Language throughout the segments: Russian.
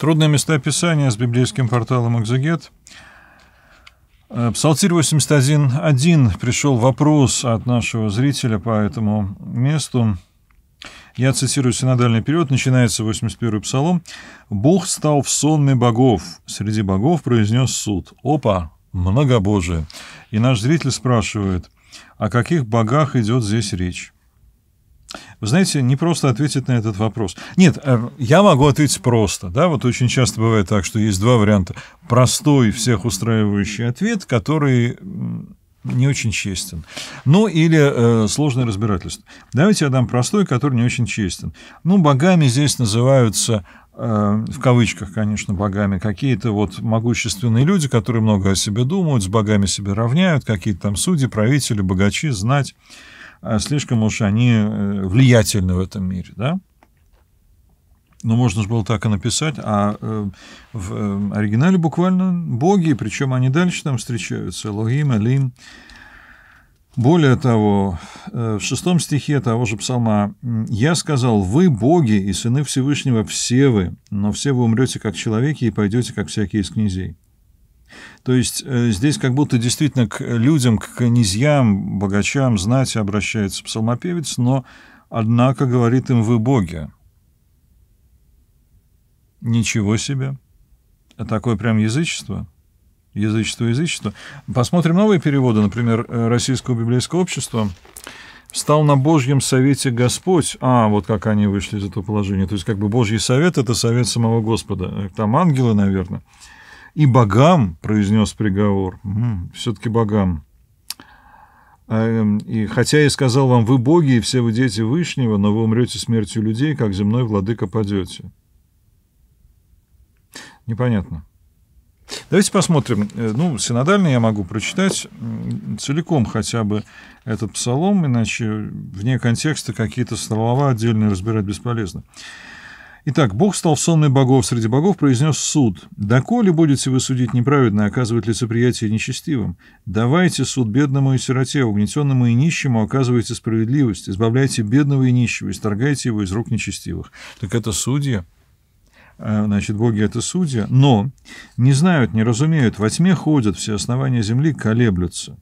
Трудные места Писания с библейским порталом «Экзегет». Э, Псалтирь 81.1 пришел вопрос от нашего зрителя по этому месту. Я цитирую синодальный период, начинается 81-й псалом. «Бог стал в сонме богов, среди богов произнес суд». Опа, многобожие. И наш зритель спрашивает, о каких богах идет здесь речь? Вы знаете, не просто ответить на этот вопрос. Нет, э, я могу ответить просто. Да? Вот очень часто бывает так, что есть два варианта. Простой, всех устраивающий ответ, который не очень честен. Ну, или э, сложное разбирательство. Давайте я дам простой, который не очень честен. Ну, богами здесь называются э, в кавычках, конечно, богами, какие-то вот могущественные люди, которые много о себе думают, с богами себя равняют, какие-то там судьи, правители, богачи, знать. Э, слишком уж они э, влиятельны в этом мире, да? Но можно же было так и написать, а э, в оригинале буквально боги, причем они дальше там встречаются, Логим, Алим. Более того, в шестом стихе того же псалма «Я сказал, вы боги и сыны Всевышнего все вы, но все вы умрете как человеки и пойдете как всякие из князей». То есть э, здесь как будто действительно к людям, к князьям, богачам, знати обращается псалмопевец, но, однако, говорит им «вы боги». Ничего себе! А такое прям язычество – язычество язычество. Посмотрим новые переводы, например, э, Российского библейского общества. «Встал на Божьем совете Господь». А, вот как они вышли из этого положения. То есть, как бы Божий совет – это совет самого Господа. Э, там ангелы, наверное и богам произнес приговор. Все-таки богам. А, эм, и хотя я сказал вам, вы боги, и все вы дети Вышнего, но вы умрете смертью людей, как земной владыка падете. Непонятно. Давайте посмотрим. Э, ну, синодальный я могу прочитать целиком хотя бы этот псалом, иначе вне контекста какие-то слова отдельные разбирать бесполезно. Итак, Бог стал в богов, среди богов произнес суд. «Доколе будете вы судить неправедно, оказывать лицеприятие нечестивым? Давайте суд бедному и сироте, угнетенному и нищему оказывайте справедливость, избавляйте бедного и нищего, исторгайте его из рук нечестивых». Так это судьи. А, значит, боги — это судьи. Но не знают, не разумеют, во тьме ходят, все основания земли колеблются.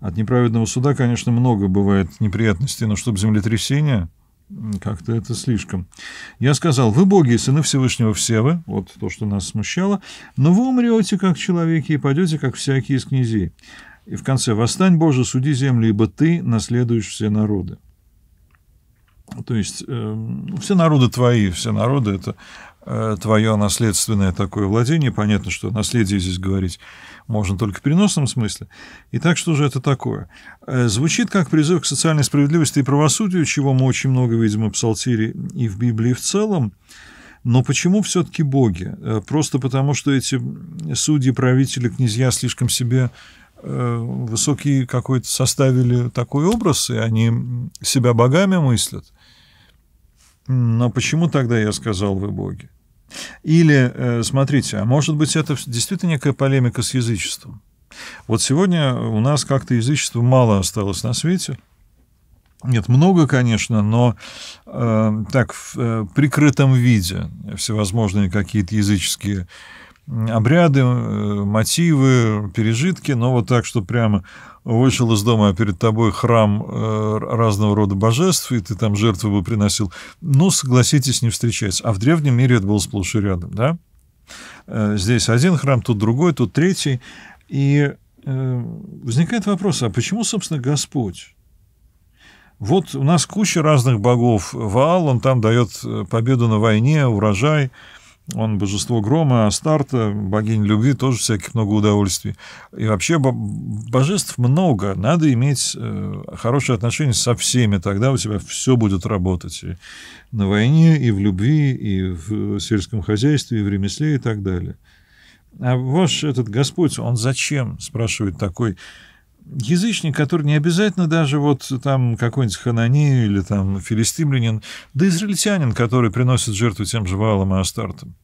От неправедного суда, конечно, много бывает неприятностей, но чтобы землетрясение... Как-то это слишком. Я сказал, вы боги и сыны Всевышнего все вы, вот то, что нас смущало, но вы умрете, как человеки, и пойдете, как всякие из князей. И в конце, восстань, Боже, суди землю, ибо ты наследуешь все народы. Ну, то есть эм, ну, все народы твои, все народы это э, твое наследственное такое владение. Понятно, что наследие здесь говорить можно только в переносном смысле. И так что же это такое? Э, звучит как призыв к социальной справедливости и правосудию, чего мы очень много видим в Псалтире и в Библии в целом. Но почему все-таки боги? Э, просто потому, что эти судьи, правители, князья слишком себе высокий какой-то составили такой образ, и они себя богами мыслят – но почему тогда я сказал «вы боги»? Или, э, смотрите, а может быть, это действительно некая полемика с язычеством? Вот сегодня у нас как-то язычества мало осталось на свете. Нет, много, конечно, но э, так в э, прикрытом виде всевозможные какие-то языческие обряды, э, мотивы, пережитки, но вот так, что прямо вышел из дома, а перед тобой храм э, разного рода божеств, и ты там жертвы бы приносил, ну, согласитесь, не встречается. А в древнем мире это было сплошь и рядом, да? Э, здесь один храм, тут другой, тут третий. И возникает вопрос, а почему, собственно, Господь? Вот у нас куча разных богов. Ваал, он там дает победу на войне, урожай – он божество грома, Астарта, богиня любви, тоже всяких много удовольствий. И вообще божеств много, надо иметь э, хорошее отношение со всеми, тогда у тебя все будет работать. И на войне, и в любви, и в э, сельском хозяйстве, и в ремесле, и так далее. А ваш этот Господь, он зачем, спрашивает такой язычник, который не обязательно даже вот там какой-нибудь ханани или там филистимлянин, да израильтянин, который приносит жертву тем же Ваалам и Астартам.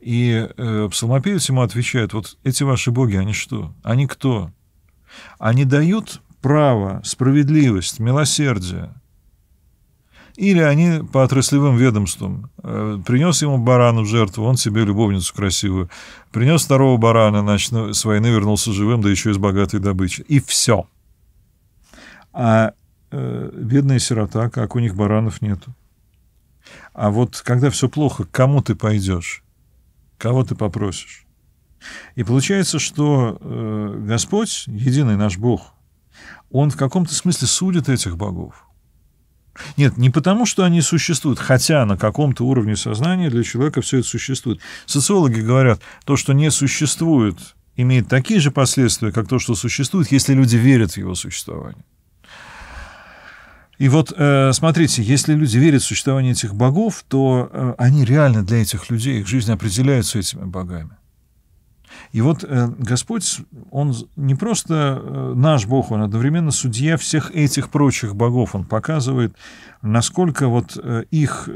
И э, псалмопевец ему отвечает, вот эти ваши боги, они что? Они кто? Они дают право, справедливость, милосердие – или они по отраслевым ведомствам. Э, принес ему барана в жертву, он себе любовницу красивую. Принес второго барана, значит, ну, с войны вернулся живым, да еще и с богатой добычей. И все. А э, бедная сирота, как у них баранов нету. А вот когда все плохо, к кому ты пойдешь? Кого ты попросишь? И получается, что э, Господь, единый наш Бог, Он в каком-то смысле судит этих богов. Нет, не потому, что они существуют, хотя на каком-то уровне сознания для человека все это существует. Социологи говорят, то, что не существует, имеет такие же последствия, как то, что существует, если люди верят в его существование. И вот, э, смотрите, если люди верят в существование этих богов, то э, они реально для этих людей, их жизнь определяются этими богами. И вот э, Господь, Он не просто э, наш Бог, Он одновременно судья всех этих прочих богов. Он показывает, насколько вот э, их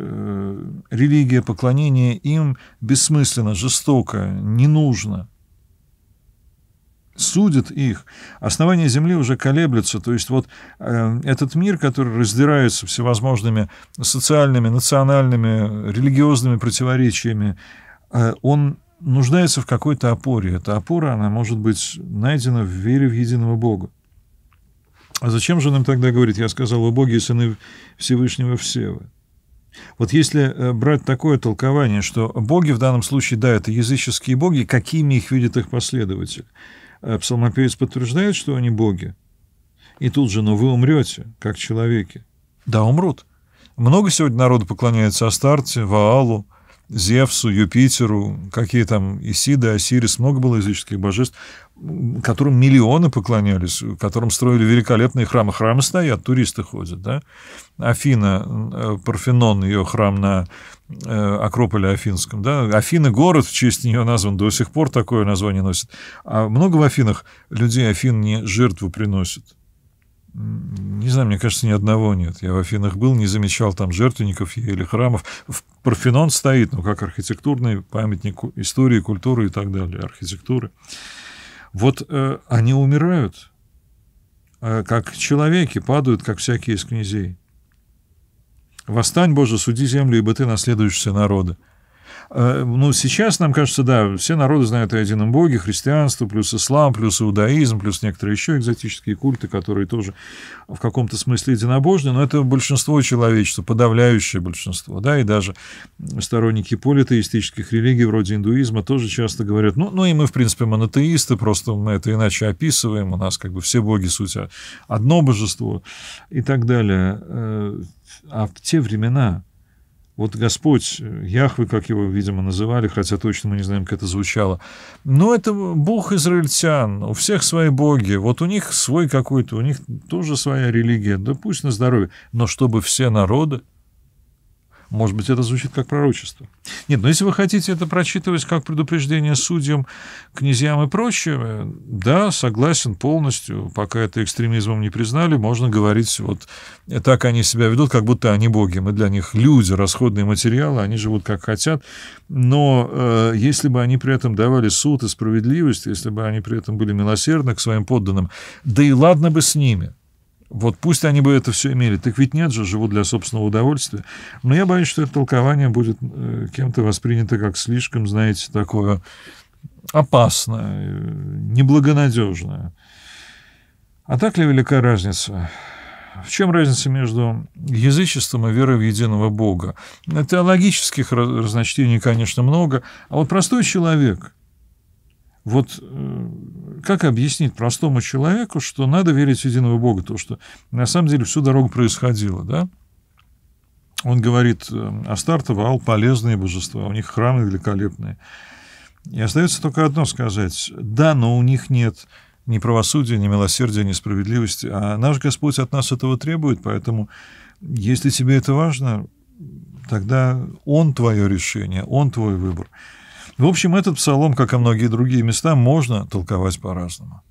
религия, поклонение им бессмысленно, жестоко, не нужно. Судит их. Основание земли уже колеблется. То есть вот этот мир, который раздирается всевозможными социальными, национальными, религиозными противоречиями, он нуждается в какой-то опоре. Эта опора, она может быть найдена в вере в единого Бога. А зачем же нам тогда говорит? я сказал, о Боге и сыны Всевышнего все вы? Вот если э, брать такое толкование, что боги в данном случае, да, это языческие боги, какими их видит их последователь? Э, псалмопевец подтверждает, что они боги. И тут же, но вы умрете, как человеки. Да, умрут. Много сегодня народу поклоняется Астарте, Ваалу, Зевсу, Юпитеру, какие там Исида, Осирис, много было языческих божеств, которым миллионы поклонялись, которым строили великолепные храмы. Храмы стоят, туристы ходят, да? Афина, э, Парфенон, ее храм на э, Акрополе Афинском, да? Афина город, в честь нее назван, до сих пор такое название носит. А много в Афинах людей Афин не жертву приносят. Не знаю, мне кажется, ни одного нет. Я в Афинах был, не замечал там жертвенников или храмов. В Парфенон стоит, ну, как архитектурный памятник истории, культуры и так далее, архитектуры. Вот э, они умирают, э, как человеки, падают, как всякие из князей. «Восстань, Боже, суди землю, ибо ты наследуешь все народы». Э, ну, сейчас нам кажется, да, все народы знают о едином боге, христианство, плюс ислам, плюс иудаизм, плюс некоторые еще экзотические культы, которые тоже в каком-то смысле единобожны, но это большинство человечества, подавляющее большинство, да, и даже сторонники политеистических религий вроде индуизма тоже часто говорят, ну, ну и мы, в принципе, монотеисты, просто мы это иначе описываем, у нас как бы все боги суть а, одно божество и так далее. Э, а в те времена вот Господь, э, Яхвы, как его, видимо, называли, хотя точно мы не знаем, как это звучало. Но это бог израильтян, у всех свои боги, вот у них свой какой-то, у них тоже своя религия, да пусть на здоровье. Но чтобы все народы может быть, это звучит как пророчество. Нет, но если вы хотите это прочитывать как предупреждение судьям, князьям и прочим, э, да, согласен полностью, пока это экстремизмом не признали, можно говорить, вот так они себя ведут, как будто они боги, мы для них люди, расходные материалы, они живут как хотят, но э, если бы они при этом давали суд и справедливость, если бы они при этом были милосердны к своим подданным, да и ладно бы с ними, вот пусть они бы это все имели. Так ведь нет же, живут для собственного удовольствия. Но я боюсь, что это толкование будет э, кем-то воспринято как слишком, знаете, такое опасное, э, неблагонадежное. А так ли велика разница? В чем разница между язычеством и верой в единого Бога? Теологических разночтений, конечно, много, а вот простой человек – вот э, как объяснить простому человеку, что надо верить в единого Бога, то, что на самом деле всю дорогу происходило, да? Он говорит, э, Астарта, вал полезные божества, у них храмы великолепные. И остается только одно сказать. Да, но у них нет ни правосудия, ни милосердия, ни справедливости. А наш Господь от нас этого требует, поэтому если тебе это важно, тогда Он твое решение, Он твой выбор. В общем, этот псалом, как и многие другие места, можно толковать по-разному.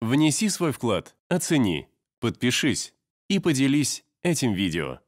Внеси свой вклад, оцени, подпишись и поделись этим видео.